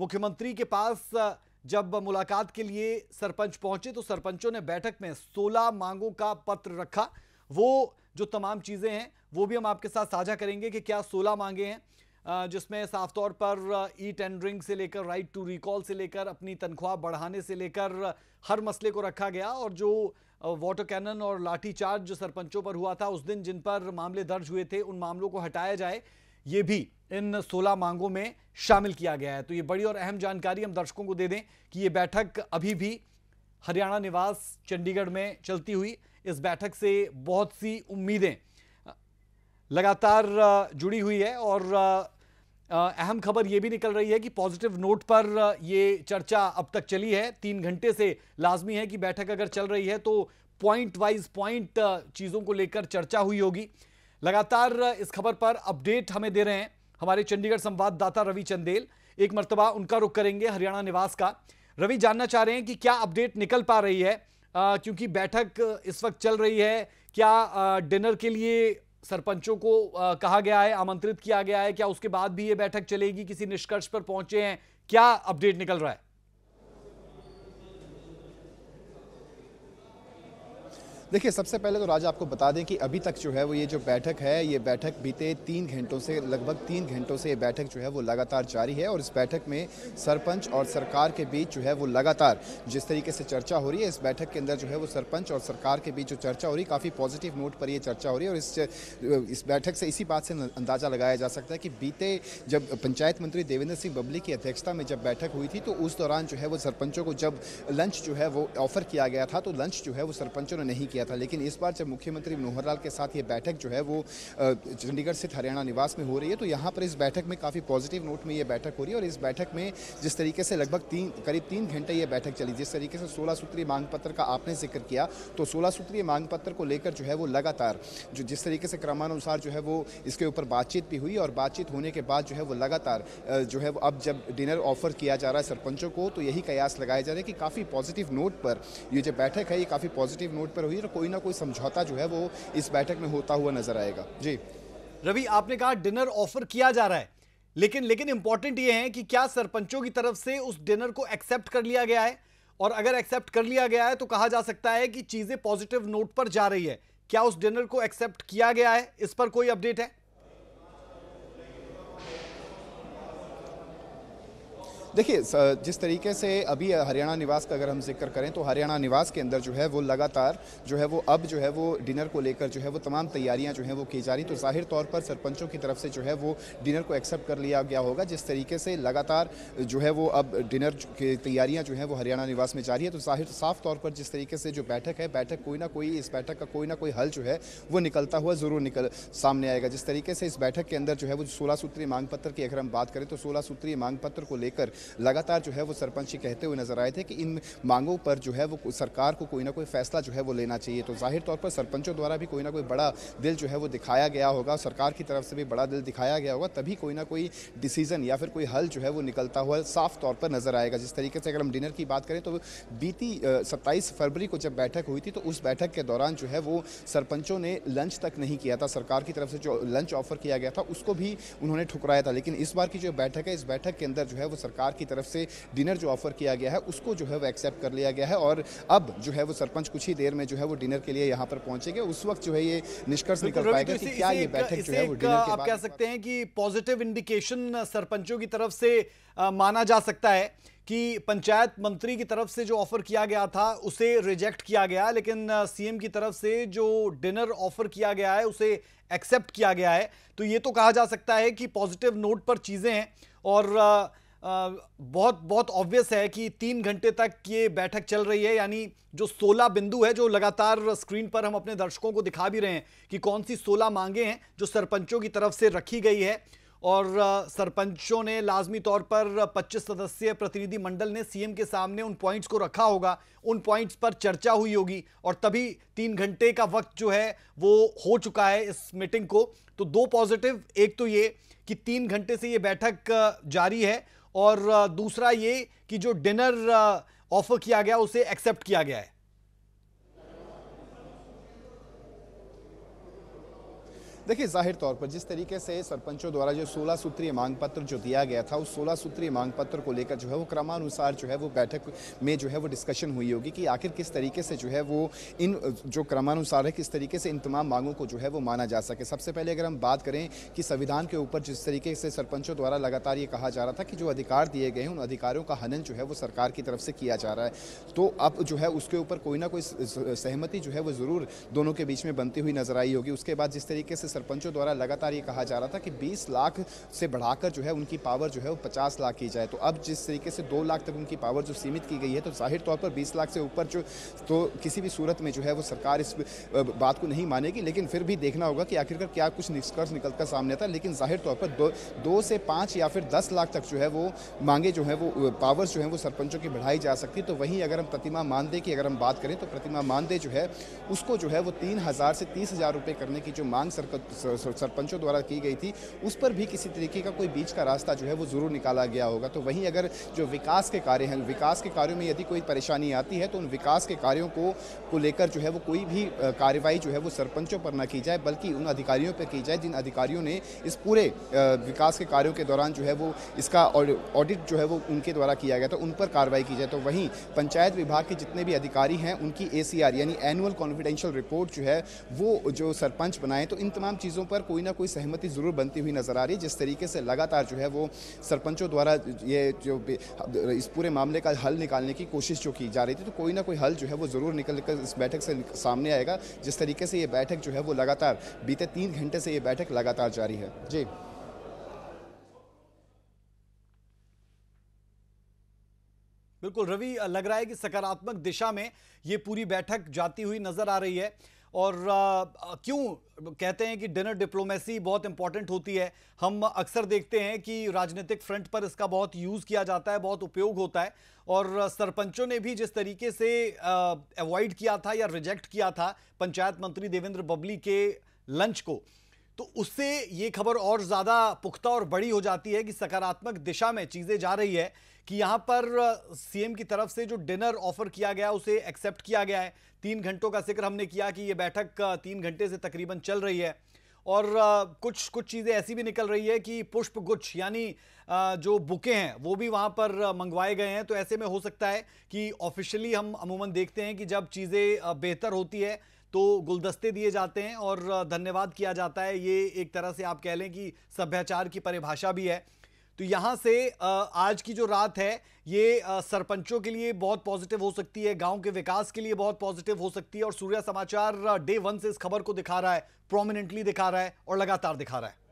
मुख्यमंत्री के पास जब मुलाकात के लिए सरपंच पहुंचे तो सरपंचों ने बैठक में 16 मांगों का पत्र रखा वो जो तमाम चीज़ें हैं वो भी हम आपके साथ साझा करेंगे कि क्या 16 मांगे हैं जिसमें साफ तौर पर ई टेंडरिंग से लेकर राइट टू रिकॉल से लेकर अपनी तनख्वाह बढ़ाने से लेकर हर मसले को रखा गया और जो वाटर कैनन और लाठी चार्ज सरपंचों पर हुआ था उस दिन जिन पर मामले दर्ज हुए थे उन मामलों को हटाया जाए ये भी इन 16 मांगों में शामिल किया गया है तो ये बड़ी और अहम जानकारी हम दर्शकों को दे दें कि ये बैठक अभी भी हरियाणा निवास चंडीगढ़ में चलती हुई इस बैठक से बहुत सी उम्मीदें लगातार जुड़ी हुई है और अहम खबर ये भी निकल रही है कि पॉजिटिव नोट पर ये चर्चा अब तक चली है तीन घंटे से लाजमी है कि बैठक अगर चल रही है तो पॉइंट वाइज पॉइंट चीज़ों को लेकर चर्चा हुई होगी लगातार इस खबर पर अपडेट हमें दे रहे हैं हमारे चंडीगढ़ संवाददाता रवि चंदेल एक मरतबा उनका रुख करेंगे हरियाणा निवास का रवि जानना चाह रहे हैं कि क्या अपडेट निकल पा रही है क्योंकि बैठक इस वक्त चल रही है क्या डिनर के लिए सरपंचों को कहा गया है आमंत्रित किया गया है क्या उसके बाद भी ये बैठक चलेगी किसी निष्कर्ष पर पहुंचे हैं क्या अपडेट निकल रहा है देखिए सबसे पहले तो राजा आपको बता दें कि अभी तक जो है वो ये जो बैठक है ये बैठक बीते तीन घंटों से लगभग तीन घंटों से ये बैठक जो है वो लगातार जारी है और इस बैठक में सरपंच और सरकार के बीच जो है वो लगातार जिस तरीके से चर्चा हो रही है इस बैठक के अंदर जो है वो सरपंच और सरकार के बीच जो चर्चा हो रही है काफ़ी पॉजिटिव नोट पर ये चर्चा हो रही है और इस इस बैठक से इसी बात से अंदाज़ा लगाया जा सकता है कि बीते जब पंचायत मंत्री देवेंद्र सिंह बबली की अध्यक्षता में जब बैठक हुई थी तो उस दौरान जो है वो सरपंचों को जब लंच जो है वो ऑफर किया गया था तो लंच जो है वो सरपंचों ने नहीं किया किया था लेकिन इस बार जब मुख्यमंत्री मनोहर लाल के साथ ये बैठक जो है वो चंडीगढ़ स्थित हरियाणा निवास में हो रही है तो यहाँ पर इस बैठक में काफ़ी पॉजिटिव नोट में ये बैठक हो रही है और इस बैठक में जिस तरीके से लगभग तीन करीब तीन घंटे ये बैठक चली जिस तरीके से सोलह सूत्रीय मांग पत्र का आपने जिक्र किया तो सोलह सूत्रीय मांग पत्र को लेकर जो है वो लगातार जो जिस तरीके से क्रमानुसार जो है वो इसके ऊपर बातचीत भी हुई और बातचीत होने के बाद जो है वो लगातार जो है वो अब जब डिनर ऑफर किया जा रहा है सरपंचों को तो यही कयास लगाया जा रहे हैं कि काफ़ी पॉजिटिव नोट पर ये जो बैठक है ये काफ़ी पॉजिटिव नोट पर हुई पर तो कोई ना कोई समझौता जो है वो इस बैठक में होता हुआ नजर आएगा जी रवि आपने कहा डिनर ऑफर किया जा रहा है लेकिन लेकिन इंपॉर्टेंट ये है कि क्या सरपंचों की तरफ से उस डिनर को एक्सेप्ट कर लिया गया है और अगर एक्सेप्ट कर लिया गया है तो कहा जा सकता है कि चीजें पॉजिटिव नोट पर जा रही है क्या उस डिनर को एक्सेप्ट किया गया है इस पर कोई अपडेट है देखिए जिस तरीके से अभी हरियाणा निवास का अगर हम जिक्र करें तो हरियाणा निवास के अंदर जो है वो लगातार जो है वो अब जो है वो डिनर को लेकर जो है वो तमाम तैयारियां जो हैं वो की जा रही तो जाहिर तौर पर सरपंचों की तरफ से जो है वो डिनर को एक्सेप्ट कर लिया गया होगा जिस तरीके से लगातार जो है वो अब डिनर की तैयारियाँ जो हैं वो हरियाणा निवास में जारी है तो जाहिर साफ तौर पर जिस तरीके से जो बैठक है बैठक कोई ना कोई इस बैठक का कोई ना कोई हल जो है वो निकलता हुआ ज़रूर निकल सामने आएगा जिस तरीके से इस बैठक के अंदर जो है वो सोलह सूत्रीय मांग पत्र की अगर हम बात करें तो सोलह सूत्रीय मांग पत्र को लेकर लगातार जो है वो सरपंच जी कहते हुए नजर आए थे कि इन मांगों पर जो है वो सरकार को कोई ना कोई फैसला जो है वो लेना चाहिए तो जाहिर तौर पर सरपंचों द्वारा भी कोई ना कोई बड़ा दिल जो है वो दिखाया गया होगा सरकार की तरफ से भी बड़ा दिल दिखाया गया होगा तभी कोई ना कोई डिसीजन या फिर कोई हल जो है वो निकलता हुआ साफ तौर पर नजर आएगा जिस तरीके से अगर हम डिनर की बात करें तो बीती सत्ताईस फरवरी को जब बैठक हुई थी तो उस बैठक के दौरान जो है वो सरपंचों ने लंच तक नहीं किया था सरकार की तरफ से जो लंच ऑफर किया गया था उसको भी उन्होंने ठुकराया था लेकिन इस बार की जो बैठक है इस बैठक के अंदर जो है वो सरकार की तरफ से डिनर जो ऑफर किया गया है उसको जो है वो एक्सेप्ट कर लिया गया है और अब जो है वो सरपंच कुछ ही देर में जो है वो डिनर के लिए यहाँ पर पहुंचेंगे उस वक्त जो है ये निष्कर्ष निकल पाएगा तो कि क्या ये बैठक जो है वो डिनर आप कह सकते हैं कि पॉजिटिव इंडिकेशन सरपंचों की तरफ से माना जा सकता है कि पंचायत मंत्री की तरफ से जो ऑफर किया गया था उसे रिजेक्ट किया गया लेकिन सीएम की तरफ से जो डिनर ऑफर किया गया है उसे एक्सेप्ट किया गया है तो ये तो कहा जा सकता है कि पॉजिटिव नोट पर चीजें हैं और आ, बहुत बहुत ऑब्वियस है कि तीन घंटे तक ये बैठक चल रही है यानी जो 16 बिंदु है जो लगातार स्क्रीन पर हम अपने दर्शकों को दिखा भी रहे हैं कि कौन सी 16 मांगे हैं जो सरपंचों की तरफ से रखी गई है और सरपंचों ने लाजमी तौर पर 25 सदस्यीय प्रतिनिधि मंडल ने सीएम के सामने उन पॉइंट्स को रखा होगा उन पॉइंट्स पर चर्चा हुई होगी और तभी तीन घंटे का वक्त जो है वो हो चुका है इस मीटिंग को तो दो पॉजिटिव एक तो ये कि तीन घंटे से ये बैठक जारी है और दूसरा ये कि जो डिनर ऑफर किया गया उसे एक्सेप्ट किया गया है देखिए जाहिर तौर पर जिस तरीके से सरपंचों द्वारा जो सोलह सूत्रीय मांग पत्र जो दिया गया था उस सोलह सूत्रीय मांग पत्र को लेकर जो है वो क्रमानुसार जो है वो बैठक में जो है वो डिस्कशन हुई होगी कि आखिर किस तरीके से जो है वो इन जो क्रमानुसार है किस तरीके से इन तमाम मांगों को जो है वो माना जा सके सबसे पहले अगर हम बात करें कि संविधान के ऊपर जिस तरीके से सरपंचों द्वारा लगातार ये कहा जा रहा था कि जो अधिकार दिए गए हैं उन अधिकारों का हनन जो है वो सरकार की तरफ से किया जा रहा है तो अब जो है उसके ऊपर कोई ना कोई सहमति जो है वो ज़रूर दोनों के बीच में बनती हुई नजर आई होगी उसके बाद जिस तरीके से सरपंचों द्वारा लगातार ये कहा जा रहा था कि 20 लाख से बढ़ाकर जो है उनकी पावर जो है वो 50 लाख की जाए तो अब जिस तरीके से 2 लाख तक उनकी पावर जो सीमित की गई है तो जाहिर तौर पर 20 लाख से ऊपर जो तो किसी भी सूरत में जो है वो सरकार इस बात को नहीं मानेगी लेकिन फिर भी देखना होगा कि आखिरकार क्या कुछ निष्कर्ष निकलकर सामने आता लेकिन जाहिर तौर पर दो, दो से पाँच या फिर दस लाख तक जो है वो मांगे जो है वो पावर्स जो है वो सरपंचों की बढ़ाई जा सकती तो वहीं अगर हम प्रतिमा मानदे की अगर हम बात करें तो प्रतिमा मानदे जो है उसको जो है वो तीन हज़ार से तीस हज़ार रुपये करने की जो मांग सरपंच सरपंचों द्वारा की गई थी उस पर भी किसी तरीके का कोई बीच का रास्ता जो है वो ज़रूर निकाला गया होगा तो वहीं अगर जो विकास के कार्य हैं विकास के कार्यों में यदि कोई परेशानी आती है तो उन विकास के कार्यों को को लेकर जो है वो कोई भी कार्रवाई जो है वो सरपंचों पर ना की जाए बल्कि उन अधिकारियों पर की जाए जिन अधिकारियों ने इस पूरे विकास के कार्यों के दौरान जो है वो इसका ऑडिट जो है वो उनके द्वारा किया गया तो उन पर कार्रवाई की जाए तो वहीं पंचायत विभाग के जितने भी अधिकारी हैं उनकी ए यानी एनुअल कॉन्फिडेंशियल रिपोर्ट जो है वो जो सरपंच बनाए तो इन तमाम चीज़ों पर कोई ना कोई सहमति ज़रूर बनती हुई नज़र आ रही है जिस तरीके से लगातार जो है वो सरपंचों द्वारा ये जो इस पूरे मामले का हल निकालने की कोशिश जो की जा रही थी तो कोई ना कोई हल जो है वो ज़रूर निकल कर इस बैठक से सामने आएगा जिस तरीके से ये बैठक जो है वो लगातार बीते तीन घंटे से ये बैठक लगातार जारी है जी बिल्कुल रवि लग रहा है कि सकारात्मक दिशा में ये पूरी बैठक जाती हुई नजर आ रही है और क्यों कहते हैं कि डिनर डिप्लोमेसी बहुत इंपॉर्टेंट होती है हम अक्सर देखते हैं कि राजनीतिक फ्रंट पर इसका बहुत यूज़ किया जाता है बहुत उपयोग होता है और सरपंचों ने भी जिस तरीके से अवॉइड किया था या रिजेक्ट किया था पंचायत मंत्री देवेंद्र बबली के लंच को तो उससे ये खबर और ज़्यादा पुख्ता और बड़ी हो जाती है कि सकारात्मक दिशा में चीज़ें जा रही है कि यहाँ पर सीएम की तरफ से जो डिनर ऑफर किया गया उसे एक्सेप्ट किया गया है तीन घंटों का जिक्र हमने किया कि ये बैठक तीन घंटे से तकरीबन चल रही है और कुछ कुछ चीज़ें ऐसी भी निकल रही है कि पुष्प गुच्छ यानी जो बुके हैं वो भी वहाँ पर मंगवाए गए हैं तो ऐसे में हो सकता है कि ऑफिशियली हम अमूमन देखते हैं कि जब चीज़ें बेहतर होती है तो गुलदस्ते दिए जाते हैं और धन्यवाद किया जाता है ये एक तरह से आप कह लें कि सभ्याचार की परिभाषा भी है तो यहां से आज की जो रात है ये सरपंचों के लिए बहुत पॉजिटिव हो सकती है गांव के विकास के लिए बहुत पॉजिटिव हो सकती है और सूर्या समाचार डे वन से इस खबर को दिखा रहा है प्रोमिनेंटली दिखा रहा है और लगातार दिखा रहा है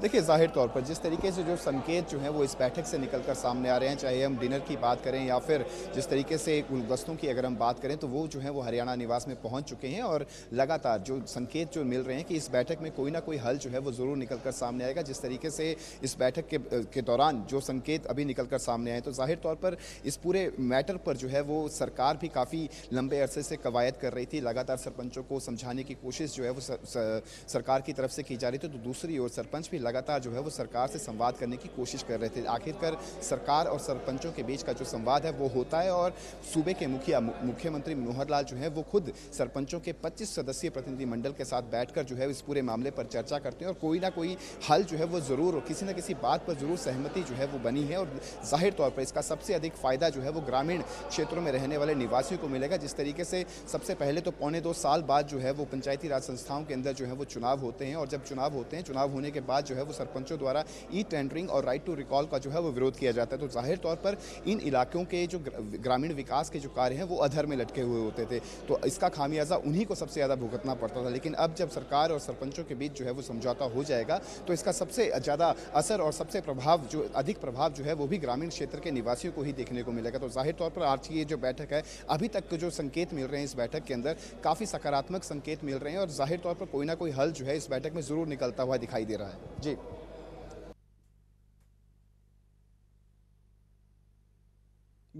देखिए जाहिर तौर पर जिस तरीके से जो संकेत जो है वो इस बैठक से निकल कर सामने आ रहे हैं चाहे हम डिनर की बात करें या फिर जिस तरीके से गुलदस्तों की अगर हम बात करें तो वो जो है वो हरियाणा निवास में पहुँच चुके हैं और लगातार जो संकेत जो मिल रहे हैं कि इस बैठक में कोई ना कोई हल जो है वो ज़रूर निकल कर सामने आएगा जिस तरीके से इस बैठक के के दौरान जो संकेत अभी निकल कर सामने आए तो जाहिर तौर पर इस पूरे मैटर पर जो है वो सरकार भी काफ़ी लंबे अरसे से कवायद कर रही थी लगातार सरपंचों को समझाने की कोशिश जो है वो सरकार की तरफ से की जा रही थी तो दूसरी ओर सरपंच भी लगातार जो है वो सरकार से संवाद करने की कोशिश कर रहे थे आखिरकार सरकार और सरपंचों के बीच का जो संवाद है वो होता है और सूबे के मुखिया मुख्यमंत्री मनोहर लाल जो है वो खुद सरपंचों के पच्चीस सदस्यीय प्रतिनिधिमंडल के साथ बैठकर जो है इस पूरे मामले पर चर्चा करते हैं और कोई ना कोई हल जो है वो ज़रूर और किसी ना किसी बात पर ज़रूर सहमति जो है वो बनी है और जाहिर तौर पर इसका सबसे अधिक फ़ायदा जो है वो ग्रामीण क्षेत्रों में रहने वाले निवासियों को मिलेगा जिस तरीके से सबसे पहले तो पौने दो साल बाद जो है वो पंचायती राज संस्थाओं के अंदर जो है वो चुनाव होते हैं और जब चुनाव होते हैं चुनाव होने के बाद जो है वो सरपंचों द्वारा ई टेंडरिंग और राइट टू रिकॉल का जो है वो विरोध किया जाता है तो जाहिर तौर पर इन इलाकों के जो ग्रामीण विकास के जो कार्य हैं वो अधर में लटके हुए होते थे तो इसका खामियाजा उन्हीं को सबसे ज़्यादा भुगतना पड़ता था लेकिन अब जब सरकार और सरपंचों के बीच जो है वो समझौता हो जाएगा तो इसका सबसे ज़्यादा असर और सबसे प्रभाव जो अधिक प्रभाव जो है वो भी ग्रामीण क्षेत्र के निवासियों को ही देखने को मिलेगा तो जाहिर तौर पर आज की ये जो बैठक है अभी तक जो संकेत मिल रहे हैं इस बैठक के अंदर काफ़ी सकारात्मक संकेत मिल रहे हैं और जाहिर तौर पर कोई ना कोई हल जो है इस बैठक में ज़रूर निकलता हुआ दिखाई दे रहा है जी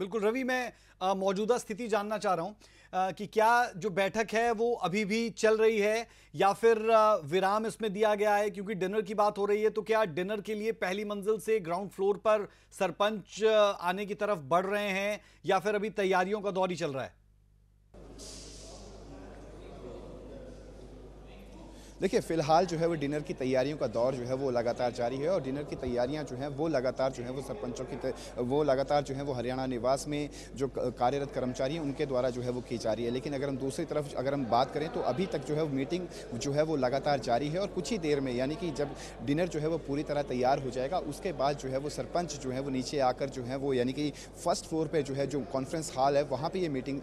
बिल्कुल रवि मैं मौजूदा स्थिति जानना चाह रहा हूं कि क्या जो बैठक है वो अभी भी चल रही है या फिर विराम इसमें दिया गया है क्योंकि डिनर की बात हो रही है तो क्या डिनर के लिए पहली मंजिल से ग्राउंड फ्लोर पर सरपंच आने की तरफ बढ़ रहे हैं या फिर अभी तैयारियों का दौर ही चल रहा है देखिए फ़िलहाल जो है वो डिनर की तैयारियों का दौर जो है वो लगातार जारी है और डिनर की तैयारियां जो हैं वो लगातार जो है वो सरपंचों की वो लगातार जो है वो हरियाणा निवास में जो कार्यरत कर्मचारी हैं उनके द्वारा जो है वो की जा रही है लेकिन अगर हम दूसरी तरफ अगर हम बात करें तो अभी तक जो है वो मीटिंग जो है वो लगातार जारी है और कुछ ही देर में यानी कि जब डिनर जो है वो पूरी तरह तैयार हो जाएगा उसके बाद जो है वो सरपंच जो है वो नीचे आकर जो है वो यानी कि फर्स्ट फ्लोर पर जो है जो कॉन्फ्रेंस हॉल है वहाँ पर ये मीटिंग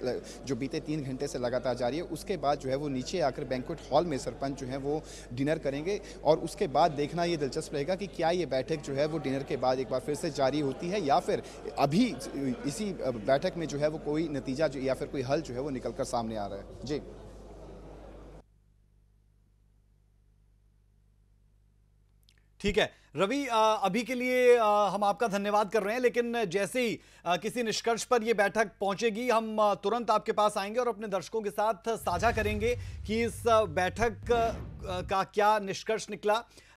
जो बीते तीन घंटे से लगातार जारी है उसके बाद जो है वो नीचे आकर बैंकुट हॉल में सरपंच जो है वो डिनर करेंगे और उसके बाद देखना ये दिलचस्प रहेगा कि क्या ये बैठक जो है वो डिनर के बाद एक बार फिर से जारी होती है या फिर अभी इसी बैठक में जो है वो कोई नतीजा या फिर कोई हल जो है वो निकल कर सामने आ रहा है जी ठीक है रवि अभी के लिए हम आपका धन्यवाद कर रहे हैं लेकिन जैसे ही किसी निष्कर्ष पर यह बैठक पहुंचेगी हम तुरंत आपके पास आएंगे और अपने दर्शकों के साथ साझा करेंगे कि इस बैठक का क्या निष्कर्ष निकला